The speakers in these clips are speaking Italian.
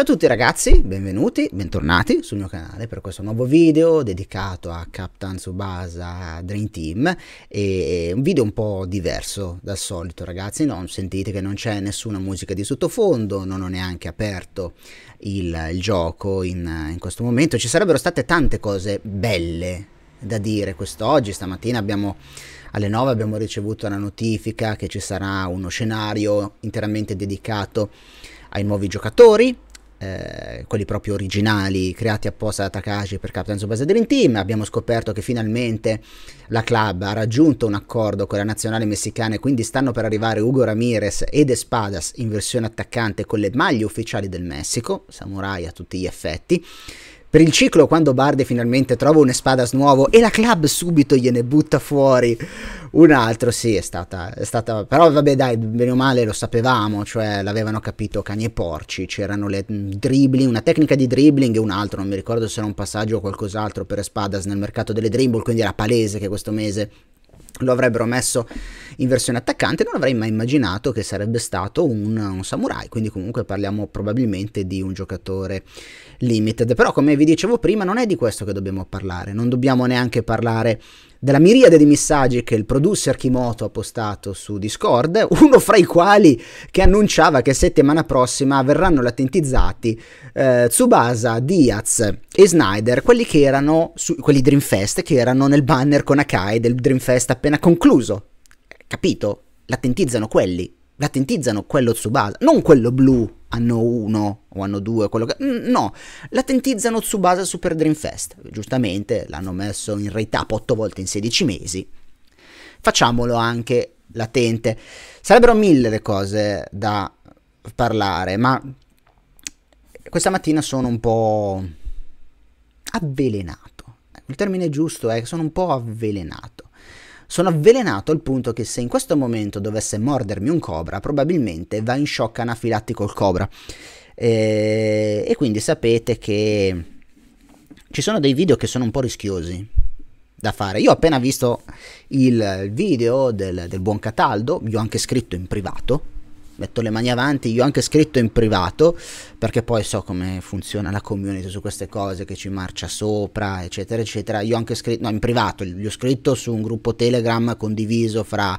Ciao a tutti ragazzi, benvenuti, bentornati sul mio canale per questo nuovo video dedicato a Captain Tsubasa Dream Team e un video un po' diverso dal solito ragazzi, non sentite che non c'è nessuna musica di sottofondo, non ho neanche aperto il, il gioco in, in questo momento, ci sarebbero state tante cose belle da dire quest'oggi, stamattina abbiamo alle 9 abbiamo ricevuto la notifica che ci sarà uno scenario interamente dedicato ai nuovi giocatori eh, quelli proprio originali, creati apposta da Takashi per Captain Tsubasa Dream Team. Abbiamo scoperto che finalmente la club ha raggiunto un accordo con la nazionale messicana e quindi stanno per arrivare Hugo Ramirez ed Espadas in versione attaccante con le maglie ufficiali del Messico, samurai a tutti gli effetti. Per il ciclo, quando Bard finalmente trova un Espadas nuovo e la club subito gliene butta fuori un altro, sì, è stata, è stata... Però vabbè dai, bene o male lo sapevamo, cioè l'avevano capito cani e porci, c'erano le mm, dribbling, una tecnica di dribbling e un altro, non mi ricordo se era un passaggio o qualcos'altro per Espadas nel mercato delle dribble, quindi era palese che questo mese lo avrebbero messo in versione attaccante, non avrei mai immaginato che sarebbe stato un, un samurai, quindi comunque parliamo probabilmente di un giocatore limited. Però come vi dicevo prima non è di questo che dobbiamo parlare, non dobbiamo neanche parlare della miriade di messaggi che il producer Kimoto ha postato su Discord, uno fra i quali che annunciava che settimana prossima verranno latentizzati eh, Tsubasa, Diaz e Snyder, quelli che erano su, quelli Dreamfest che erano nel banner con Akai del Dreamfest appena concluso Capito? Latentizzano quelli. Latentizzano quello Tsubasa, non quello blu anno 1 o anno 2, quello che... Mm, no, latentizzano Tsubasa Super Dream Fest. Giustamente l'hanno messo in rate up 8 volte in 16 mesi. Facciamolo anche latente. Sarebbero mille le cose da parlare, ma questa mattina sono un po' avvelenato. Ecco, il termine giusto è che sono un po' avvelenato. Sono avvelenato al punto che se in questo momento dovesse mordermi un cobra, probabilmente va in shock anafilattico il cobra. E, eh, e quindi sapete che ci sono dei video che sono un po' rischiosi da fare. Io ho appena visto il video del, del buon Cataldo, gli ho anche scritto in privato metto le mani avanti, io ho anche scritto in privato, perché poi so come funziona la community su queste cose, che ci marcia sopra, eccetera, eccetera. Io ho anche scritto, no, in privato, gli ho scritto su un gruppo Telegram condiviso fra,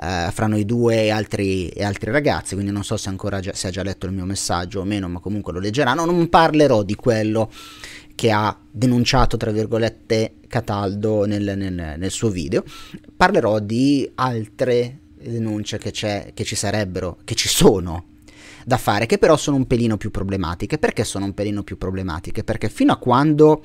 eh, fra noi due e altri, e altri, ragazzi, quindi non so se, ancora già, se ha già letto il mio messaggio o meno, ma comunque lo leggeranno. Non parlerò di quello che ha denunciato, tra virgolette, Cataldo nel, nel, nel suo video. Parlerò di altre denunce che, c'è, che ci sarebbero, che ci sono da fare, che però sono un pelino più problematiche. Perché sono un pelino più problematiche? Perché fino a quando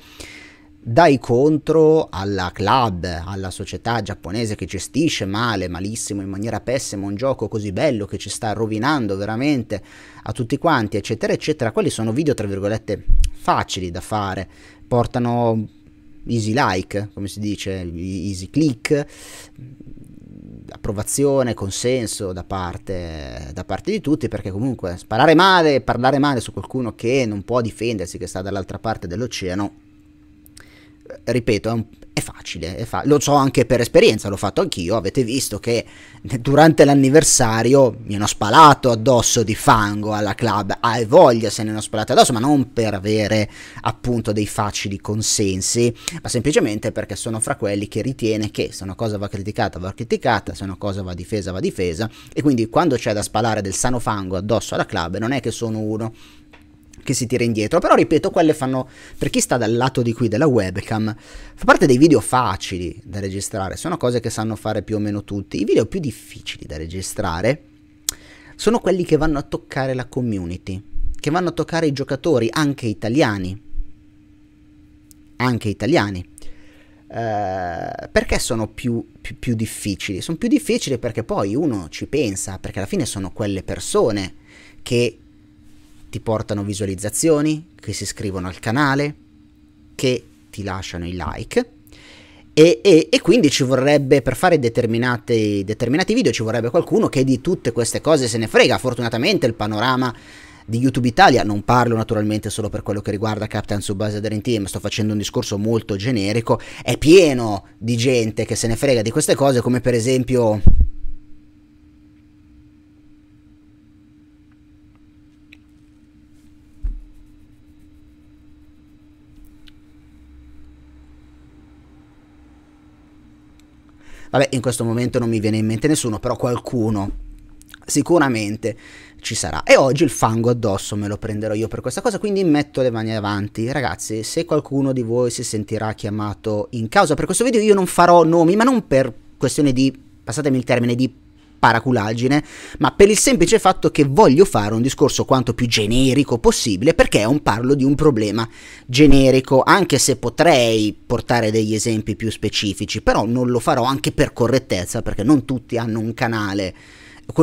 dai contro alla club, alla società giapponese che gestisce male, malissimo, in maniera pessima un gioco così bello che ci sta rovinando veramente a tutti quanti, eccetera, eccetera. Quelli sono video, tra virgolette, facili da fare, portano easy like, come si dice, easy click, approvazione, consenso da parte, da parte, di tutti, perché comunque sparare male, parlare male su qualcuno che non può difendersi, che sta dall'altra parte dell'oceano, eh, ripeto, è un, è facile, è fa- lo so anche per esperienza, l'ho fatto anch'io, avete visto che durante l'anniversario mi hanno spalato addosso di fango alla club, hai voglia se ne hanno spalato addosso, ma non per avere appunto dei facili consensi, ma semplicemente perché sono fra quelli che ritiene che se una cosa va criticata va criticata, se una cosa va difesa va difesa, e quindi quando c'è da spalare del sano fango addosso alla club non è che sono uno che si tira indietro, però ripeto, quelle fanno, per chi sta dal lato di qui della webcam, fa parte dei video facili da registrare, sono cose che sanno fare più o meno tutti, i video più difficili da registrare sono quelli che vanno a toccare la community, che vanno a toccare i giocatori, anche italiani, anche italiani. Uh, perché sono più, più, più, difficili? Sono più difficili perché poi uno ci pensa, perché alla fine sono quelle persone che ti portano visualizzazioni, che si iscrivono al canale, che ti lasciano i like. E, e, e, quindi ci vorrebbe, per fare determinati, determinati video, ci vorrebbe qualcuno che di tutte queste cose se ne frega. Fortunatamente il panorama di YouTube Italia, non parlo naturalmente solo per quello che riguarda Captain Tsubasa Dream Team, sto facendo un discorso molto generico, è pieno di gente che se ne frega di queste cose, come per esempio Vabbè, in questo momento non mi viene in mente nessuno, però qualcuno sicuramente ci sarà. E oggi il fango addosso me lo prenderò io per questa cosa, quindi metto le mani avanti. Ragazzi, se qualcuno di voi si sentirà chiamato in causa per questo video, io non farò nomi, ma non per questione di, passatemi il termine, di paraculaggine, ma per il semplice fatto che voglio fare un discorso quanto più generico possibile perché è un parlo di un problema generico, anche se potrei portare degli esempi più specifici, però non lo farò anche per correttezza perché non tutti hanno un canale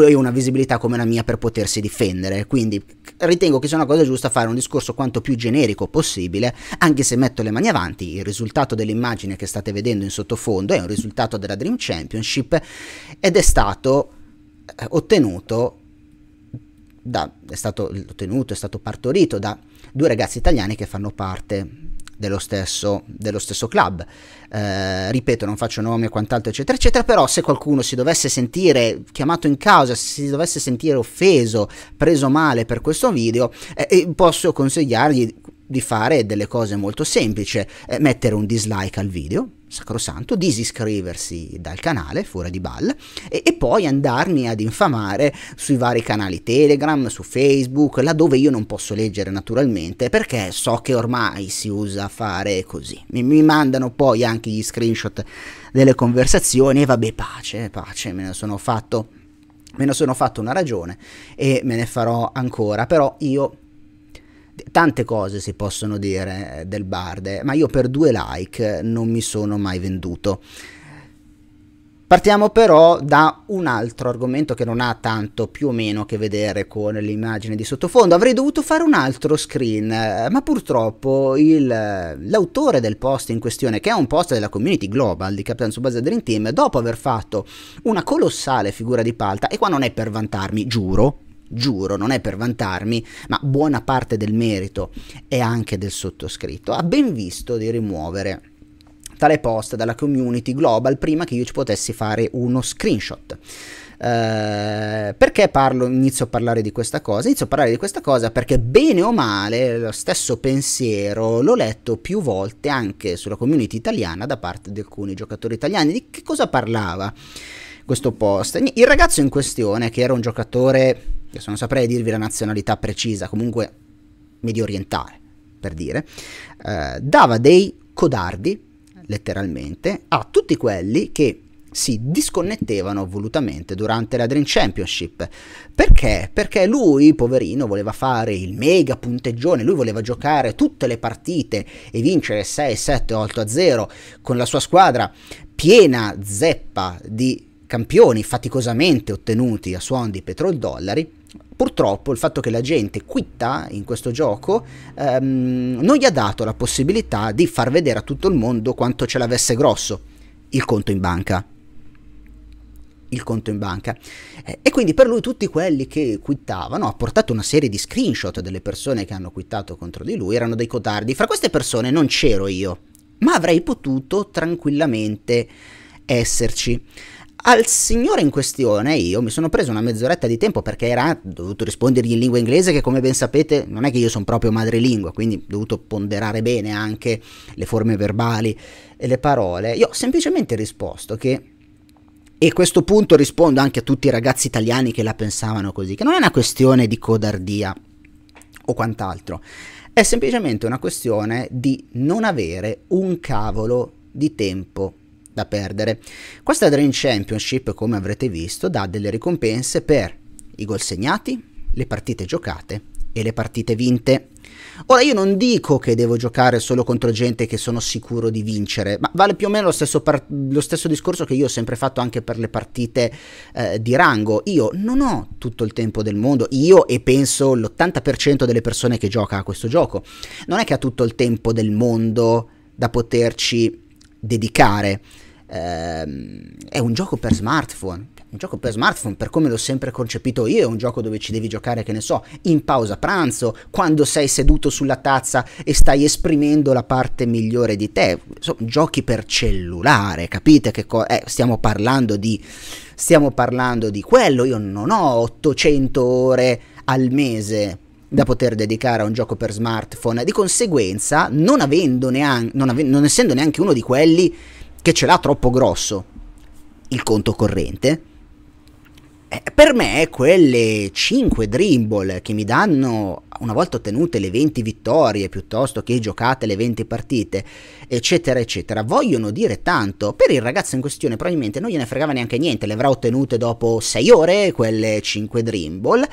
io ho una visibilità come la mia per potersi difendere. Quindi ritengo che sia una cosa giusta fare un discorso quanto più generico possibile, anche se metto le mani avanti, il risultato dell'immagine che state vedendo in sottofondo è un risultato della Dream Championship ed è stato eh, ottenuto da, è stato ottenuto, è stato partorito da due ragazzi italiani che fanno parte dello stesso, dello stesso club. Eh, ripeto, non faccio nomi e quant'altro, eccetera, eccetera, però se qualcuno si dovesse sentire chiamato in causa, se si dovesse sentire offeso, preso male per questo video, eh, eh posso consigliargli di fare delle cose molto semplici, eh, mettere un dislike al video, sacrosanto, disiscriversi dal canale, fuori di balla, e, e, poi andarmi ad infamare sui vari canali Telegram, su Facebook, laddove io non posso leggere naturalmente, perché so che ormai si usa fare così. Mi, mi mandano poi anche gli screenshot delle conversazioni e vabbè, pace, pace, me ne sono fatto, me ne sono fatto una ragione e me ne farò ancora, però io Tante cose si possono dire eh, del Barde, ma io per due like eh, non mi sono mai venduto. Partiamo però da un altro argomento che non ha tanto più o meno a che vedere con l'immagine di sottofondo. Avrei dovuto fare un altro screen, eh, ma purtroppo il, l'autore del post in questione, che è un post della community global di Capitan Subasa Dream Team, dopo aver fatto una colossale figura di palta, e qua non è per vantarmi, giuro, giuro, non è per vantarmi, ma buona parte del merito è anche del sottoscritto, ha ben visto di rimuovere tale post dalla community global prima che io ci potessi fare uno screenshot. Uh, perché parlo, inizio a parlare di questa cosa? Inizio a parlare di questa cosa perché bene o male lo stesso pensiero l'ho letto più volte anche sulla community italiana da parte di alcuni giocatori italiani. Di che cosa parlava questo post? Il ragazzo in questione, che era un giocatore adesso non saprei dirvi la nazionalità precisa, comunque medio orientale per dire, eh, dava dei codardi, letteralmente, a tutti quelli che si disconnettevano volutamente durante la Dream Championship. Perché? Perché lui, poverino, voleva fare il mega punteggione, lui voleva giocare tutte le partite e vincere 6, 7, 8 a 0 con la sua squadra piena zeppa di campioni faticosamente ottenuti a suon di petrol dollari purtroppo il fatto che la gente quitta in questo gioco ehm, non gli ha dato la possibilità di far vedere a tutto il mondo quanto ce l'avesse grosso il conto in banca il conto in banca. Eh, e quindi per lui tutti quelli che quittavano, ha portato una serie di screenshot delle persone che hanno quittato contro di lui, erano dei cotardi. Fra queste persone non c'ero io, ma avrei potuto tranquillamente esserci. Al signore in questione io mi sono preso una mezz'oretta di tempo perché era dovuto rispondergli in lingua inglese che come ben sapete non è che io sono proprio madrelingua, quindi ho dovuto ponderare bene anche le forme verbali e le parole. Io ho semplicemente risposto che e a questo punto rispondo anche a tutti i ragazzi italiani che la pensavano così, che non è una questione di codardia o quant'altro, è semplicemente una questione di non avere un cavolo di tempo da perdere. Questa Dream Championship, come avrete visto, dà delle ricompense per i gol segnati, le partite giocate e le partite vinte. Ora io non dico che devo giocare solo contro gente che sono sicuro di vincere, ma vale più o meno lo stesso, lo stesso discorso che io ho sempre fatto anche per le partite eh, di rango. Io non ho tutto il tempo del mondo, io e penso l'80% delle persone che gioca a questo gioco, non è che ha tutto il tempo del mondo da poterci dedicare. Ehm, è un gioco per smartphone, un gioco per smartphone, per come l'ho sempre concepito io, è un gioco dove ci devi giocare, che ne so, in pausa pranzo, quando sei seduto sulla tazza e stai esprimendo la parte migliore di te. So, giochi per cellulare, capite che co- eh, stiamo parlando di stiamo parlando di quello, io non ho 800 ore al mese da poter dedicare a un gioco per smartphone. Di conseguenza, non, neanche, non, ave- non essendo neanche uno di quelli che ce l'ha troppo grosso il conto corrente, eh, per me quelle 5 Dream Ball che mi danno, una volta ottenute le 20 vittorie piuttosto che giocate le 20 partite, eccetera, eccetera, vogliono dire tanto. Per il ragazzo in questione probabilmente non gliene fregava neanche niente, le avrà ottenute dopo 6 ore quelle 5 dribble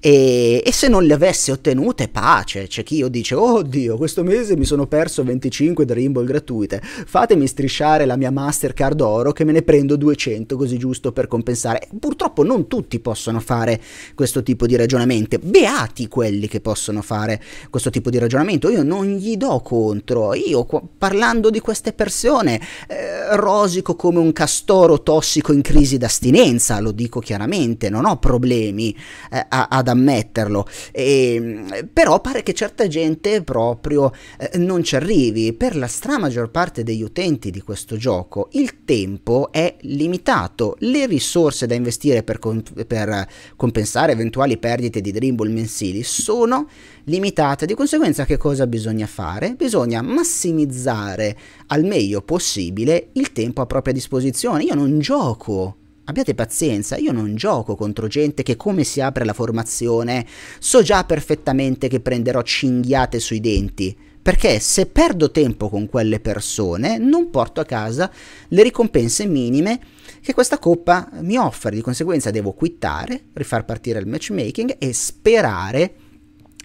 e, e se non le avesse ottenute pace, c'è chi io dice oh Dio, questo mese mi sono perso 25 Dream Ball gratuite, fatemi strisciare la mia Mastercard d'oro che me ne prendo 200 così giusto per compensare. Purtroppo non tutti possono fare questo tipo di ragionamento. Beati quelli che possono fare questo tipo di ragionamento. Io non gli do contro. Io parlando di queste persone eh, rosico come un castoro tossico in crisi d'astinenza, lo dico chiaramente, non ho problemi eh, a, ad ammetterlo. E, ehm, però pare che certa gente proprio eh, non ci arrivi. Per la stra maggior parte degli utenti di questo gioco il tempo è limitato, le risorse da investire per comp- per compensare eventuali perdite di dribble mensili sono limitate. Di conseguenza che cosa bisogna fare? Bisogna massimizzare al meglio possibile il tempo a propria disposizione. Io non gioco Abbiate pazienza, io non gioco contro gente che come si apre la formazione so già perfettamente che prenderò cinghiate sui denti, perché se perdo tempo con quelle persone non porto a casa le ricompense minime che questa coppa mi offre, di conseguenza devo quittare, rifar partire il matchmaking e sperare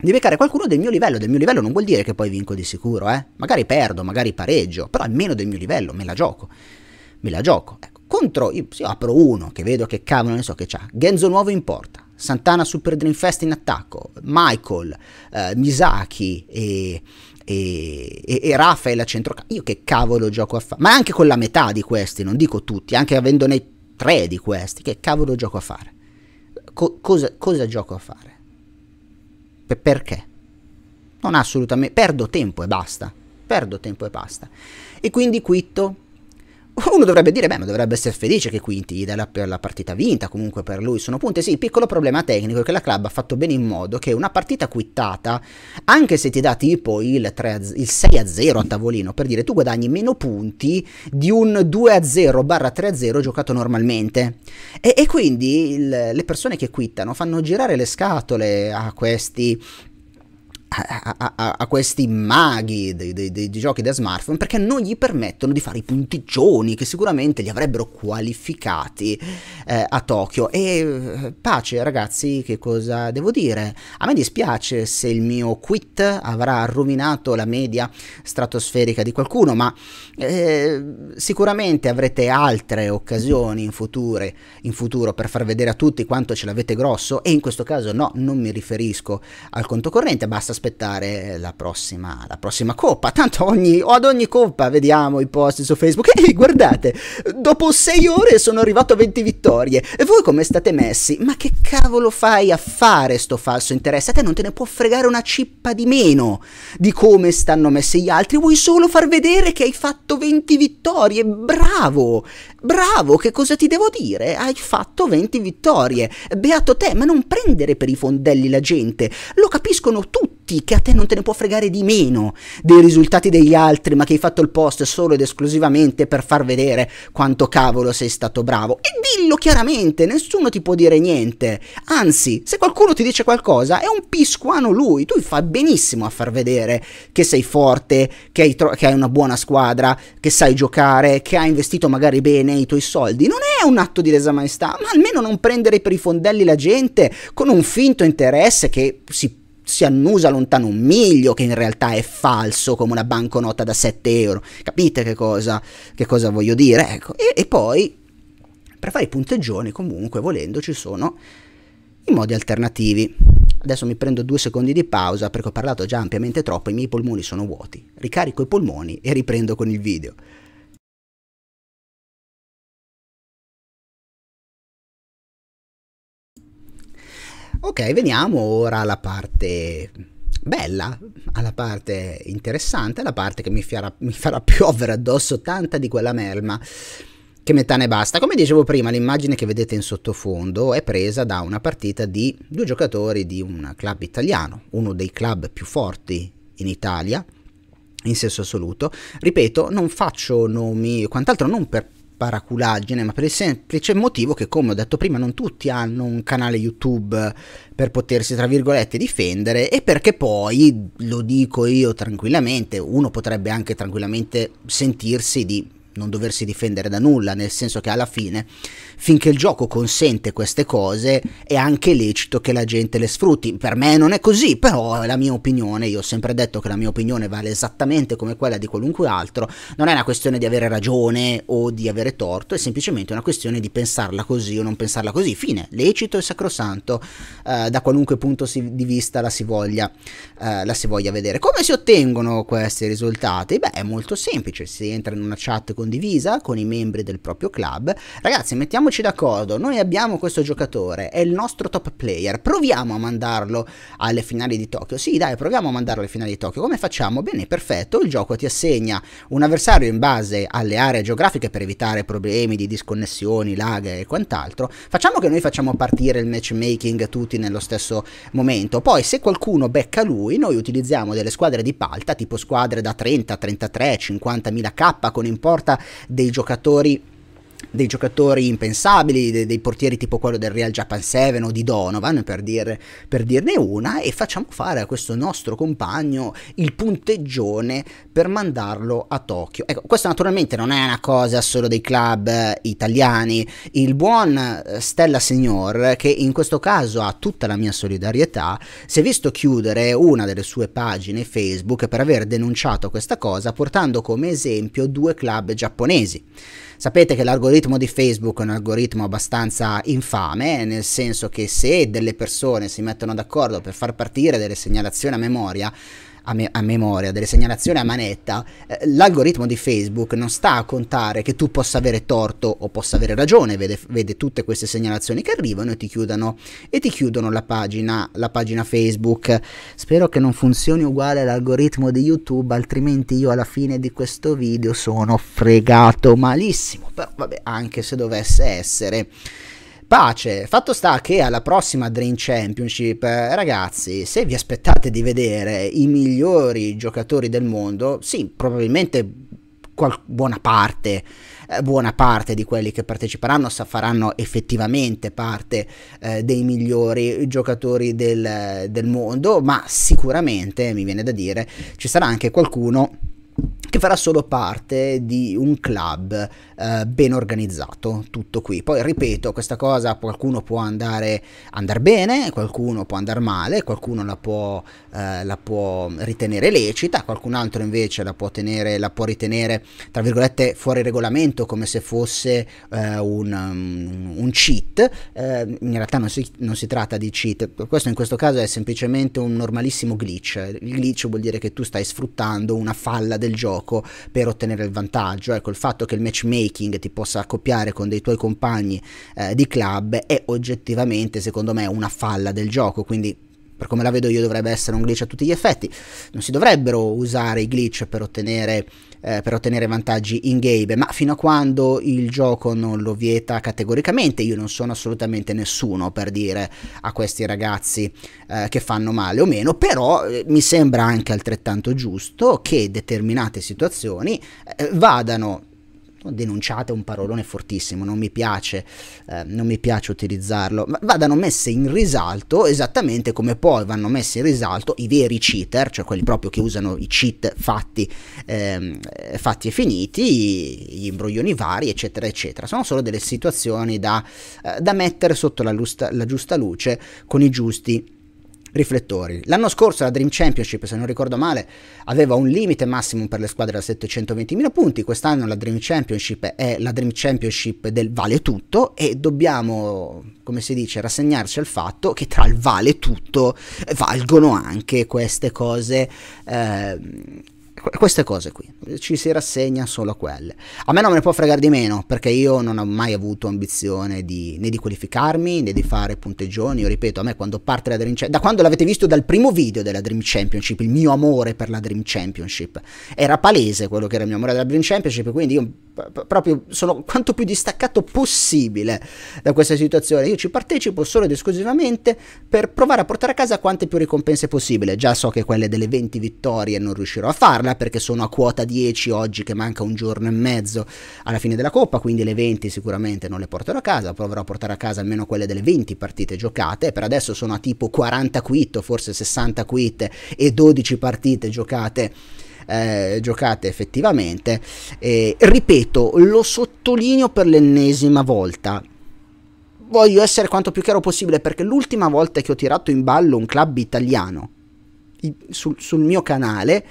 di beccare qualcuno del mio livello, del mio livello non vuol dire che poi vinco di sicuro, eh? magari perdo, magari pareggio, però almeno del mio livello, me la gioco, me la gioco, ecco. Contro, io, io apro uno che vedo che cavolo ne so che c'ha, Genzo nuovo in porta, Santana Super Dream Fest in attacco, Michael, eh, Misaki e e, e, e Rafael a centrocampo. Io che cavolo gioco a fare? Ma anche con la metà di questi, non dico tutti, anche avendone tre di questi, che cavolo gioco a fare? Co- cosa, cosa, gioco a fare? Pe- perché? Non assolutamente... Perdo tempo e basta. Perdo tempo e basta. E quindi quitto uno dovrebbe dire, beh, ma dovrebbe essere felice che Quinti gli dà la, la partita vinta, comunque per lui sono punti. Sì, il piccolo problema tecnico è che la club ha fatto bene in modo che una partita quittata, anche se ti dà tipo il, 3, il 6 a 0 a tavolino, per dire tu guadagni meno punti di un 2 a 0 barra 3 a 0 giocato normalmente. E, e quindi il, le persone che quittano fanno girare le scatole a questi a, a, a, questi maghi dei, dei, dei, dei, giochi da smartphone perché non gli permettono di fare i punticcioni che sicuramente li avrebbero qualificati eh, a Tokyo. E eh, pace ragazzi, che cosa devo dire? A me dispiace se il mio quit avrà rovinato la media stratosferica di qualcuno, ma eh, sicuramente avrete altre occasioni in, future, in futuro per far vedere a tutti quanto ce l'avete grosso e in questo caso no, non mi riferisco al conto corrente, basta aspettare la prossima, la prossima coppa. Tanto ogni, ad ogni coppa vediamo i post su Facebook. Ehi, guardate, dopo sei ore sono arrivato a 20 vittorie. E voi come state messi? Ma che cavolo fai a fare sto falso interesse? A te non te ne può fregare una cippa di meno di come stanno messi gli altri. Vuoi solo far vedere che hai fatto 20 vittorie. Bravo! Bravo, che cosa ti devo dire? Hai fatto 20 vittorie. Beato te, ma non prendere per i fondelli la gente. Lo capiscono tutti che a te non te ne può fregare di meno dei risultati degli altri, ma che hai fatto il post solo ed esclusivamente per far vedere quanto cavolo sei stato bravo. E dillo chiaramente, nessuno ti può dire niente. Anzi, se qualcuno ti dice qualcosa, è un piscuano lui. Tu fai benissimo a far vedere che sei forte, che hai, che hai una buona squadra, che sai giocare, che hai investito magari bene nei tuoi soldi non è un atto di lesa maestà, ma almeno non prendere per i fondelli la gente con un finto interesse che si si annusa lontano un miglio, che in realtà è falso come una banconota da 7 euro. Capite che cosa, che cosa voglio dire? Ecco. E, e, poi, per fare i punteggioni, comunque, volendo, ci sono i modi alternativi. Adesso mi prendo due secondi di pausa perché ho parlato già ampiamente troppo, i miei polmoni sono vuoti. Ricarico i polmoni e riprendo con il video. Ok, veniamo ora alla parte bella, alla parte interessante, alla parte che mi farà, mi farà piovere addosso tanta di quella merma che metà ne basta. Come dicevo prima, l'immagine che vedete in sottofondo è presa da una partita di due giocatori di un club italiano, uno dei club più forti in Italia, in senso assoluto. Ripeto, non faccio nomi, quant'altro non per paraculaggine, ma per il semplice motivo che, come ho detto prima, non tutti hanno un canale YouTube per potersi, tra virgolette, difendere e perché poi, lo dico io tranquillamente, uno potrebbe anche tranquillamente sentirsi di non doversi difendere da nulla, nel senso che alla fine finché il gioco consente queste cose è anche lecito che la gente le sfrutti. Per me non è così, però è la mia opinione, io ho sempre detto che la mia opinione vale esattamente come quella di qualunque altro, non è una questione di avere ragione o di avere torto, è semplicemente una questione di pensarla così o non pensarla così, fine, lecito e sacrosanto eh, da qualunque punto si, di vista la si, voglia, eh, la si voglia vedere. Come si ottengono questi risultati? Beh, è molto semplice, si entra in una chat condivisa con i membri del proprio club, ragazzi mettiamo mettiamoci d'accordo, noi abbiamo questo giocatore, è il nostro top player, proviamo a mandarlo alle finali di Tokyo. Sì, dai, proviamo a mandarlo alle finali di Tokyo. Come facciamo? Bene, perfetto, il gioco ti assegna un avversario in base alle aree geografiche per evitare problemi di disconnessioni, lag e quant'altro. Facciamo che noi facciamo partire il matchmaking tutti nello stesso momento. Poi se qualcuno becca lui, noi utilizziamo delle squadre di palta, tipo squadre da 30, 33, 50.000 K con in porta dei giocatori dei giocatori impensabili, dei, dei, portieri tipo quello del Real Japan 7 o di Donovan per, dire, per, dirne una e facciamo fare a questo nostro compagno il punteggione per mandarlo a Tokyo. Ecco, questo naturalmente non è una cosa solo dei club eh, italiani, il buon eh, Stella Signor che in questo caso ha tutta la mia solidarietà si è visto chiudere una delle sue pagine Facebook per aver denunciato questa cosa portando come esempio due club giapponesi. Sapete che l'argomento l'algoritmo di Facebook è un algoritmo abbastanza infame, nel senso che se delle persone si mettono d'accordo per far partire delle segnalazioni a memoria, a, me- a memoria, delle segnalazioni a manetta, eh, l'algoritmo di Facebook non sta a contare che tu possa avere torto o possa avere ragione, vede, vede tutte queste segnalazioni che arrivano e ti chiudono, e ti chiudono la, pagina, la pagina Facebook. Spero che non funzioni uguale l'algoritmo di YouTube, altrimenti io alla fine di questo video sono fregato malissimo, però vabbè, anche se dovesse essere. Pace, fatto sta che alla prossima Dream Championship, ragazzi, se vi aspettate di vedere i migliori giocatori del mondo, sì, probabilmente buona parte eh, buona parte di quelli che parteciperanno faranno effettivamente parte eh, dei migliori giocatori del, del mondo ma sicuramente mi viene da dire ci sarà anche qualcuno che farà solo parte di un club eh, ben organizzato, tutto qui. Poi ripeto, questa cosa qualcuno può andare, andar bene, qualcuno può andare male, qualcuno la può, eh, la può, ritenere lecita, qualcun altro invece la può, tenere, la può ritenere, tra virgolette, fuori regolamento, come se fosse eh, un, mm, un, cheat. Eh, in realtà non si, non si tratta di cheat, questo in questo caso è semplicemente un normalissimo glitch. Il glitch vuol dire che tu stai sfruttando una falla del del gioco per ottenere il vantaggio. Ecco, il fatto che il matchmaking ti possa accoppiare con dei tuoi compagni eh, di club è oggettivamente, secondo me, una falla del gioco, quindi per come la vedo io dovrebbe essere un glitch a tutti gli effetti. Non si dovrebbero usare i glitch per ottenere eh, per ottenere vantaggi in game, ma fino a quando il gioco non lo vieta categoricamente, io non sono assolutamente nessuno per dire a questi ragazzi eh, che fanno male o meno, però eh, mi sembra anche altrettanto giusto che determinate situazioni eh, vadano denunciate un parolone fortissimo, non mi piace, eh, non mi piace utilizzarlo, ma vadano messe in risalto esattamente come poi vanno messi in risalto i veri cheater, cioè quelli proprio che usano i cheat fatti, ehm, fatti e finiti, gli imbroglioni vari, eccetera, eccetera. Sono solo delle situazioni da, eh, da mettere sotto la, lusta, la giusta luce con i giusti riflettori. L'anno scorso la Dream Championship, se non ricordo male, aveva un limite massimo per le squadre da 720.000 punti, quest'anno la Dream Championship è la Dream Championship del vale tutto e dobbiamo, come si dice, rassegnarci al fatto che tra il vale tutto valgono anche queste cose. Eh, queste cose qui, ci si rassegna solo a quelle. A me non me ne può fregare di meno, perché io non ho mai avuto ambizione di, né di qualificarmi né di fare punteggioni. Io ripeto, a me quando parte la Dream Championship, da quando l'avete visto dal primo video della Dream Championship, il mio amore per la Dream Championship, era palese quello che era il mio amore della Dream Championship, quindi io proprio sono quanto più distaccato possibile da questa situazione. Io ci partecipo solo ed esclusivamente per provare a portare a casa quante più ricompense possibile. Già so che quelle delle 20 vittorie non riuscirò a farle regola perché sono a quota 10 oggi che manca un giorno e mezzo alla fine della Coppa, quindi le 20 sicuramente non le porterò a casa, proverò a portare a casa almeno quelle delle 20 partite giocate, per adesso sono a tipo 40 quit, forse 60 quit e 12 partite giocate. Eh, giocate effettivamente eh, ripeto lo sottolineo per l'ennesima volta voglio essere quanto più chiaro possibile perché l'ultima volta che ho tirato in ballo un club italiano sul, sul mio canale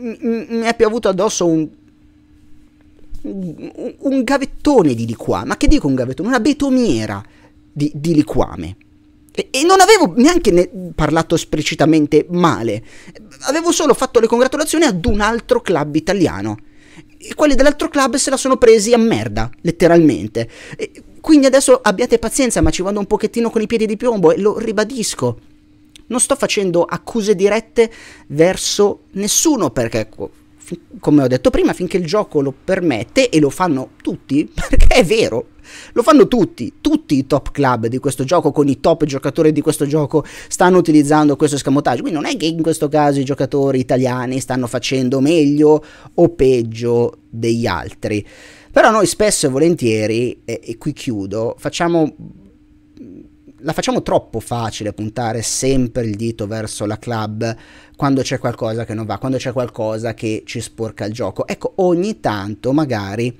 mi è piovuto addosso un, un, un gavettone di liquame, ma che dico un gavettone? Una betoniera di, di liquame. E, e, non avevo neanche ne parlato esplicitamente male, avevo solo fatto le congratulazioni ad un altro club italiano. E quelli dell'altro club se la sono presi a merda, letteralmente. E quindi adesso abbiate pazienza, ma ci vado un pochettino con i piedi di piombo e lo ribadisco non sto facendo accuse dirette verso nessuno perché come ho detto prima, finché il gioco lo permette e lo fanno tutti, perché è vero, lo fanno tutti, tutti i top club di questo gioco con i top giocatori di questo gioco stanno utilizzando questo scamotaggio, quindi non è che in questo caso i giocatori italiani stanno facendo meglio o peggio degli altri. Però noi spesso e volentieri, e, e qui chiudo, facciamo la facciamo troppo facile puntare sempre il dito verso la club quando c'è qualcosa che non va, quando c'è qualcosa che ci sporca il gioco. Ecco, ogni tanto magari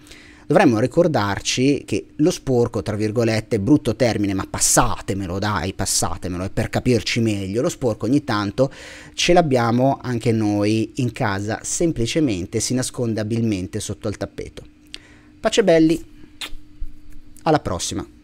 dovremmo ricordarci che lo sporco, tra virgolette, brutto termine, ma passatemelo, dai, passatemelo, è per capirci meglio, lo sporco ogni tanto ce l'abbiamo anche noi in casa, semplicemente si nasconde abilmente sotto al tappeto. Pace belli, alla prossima.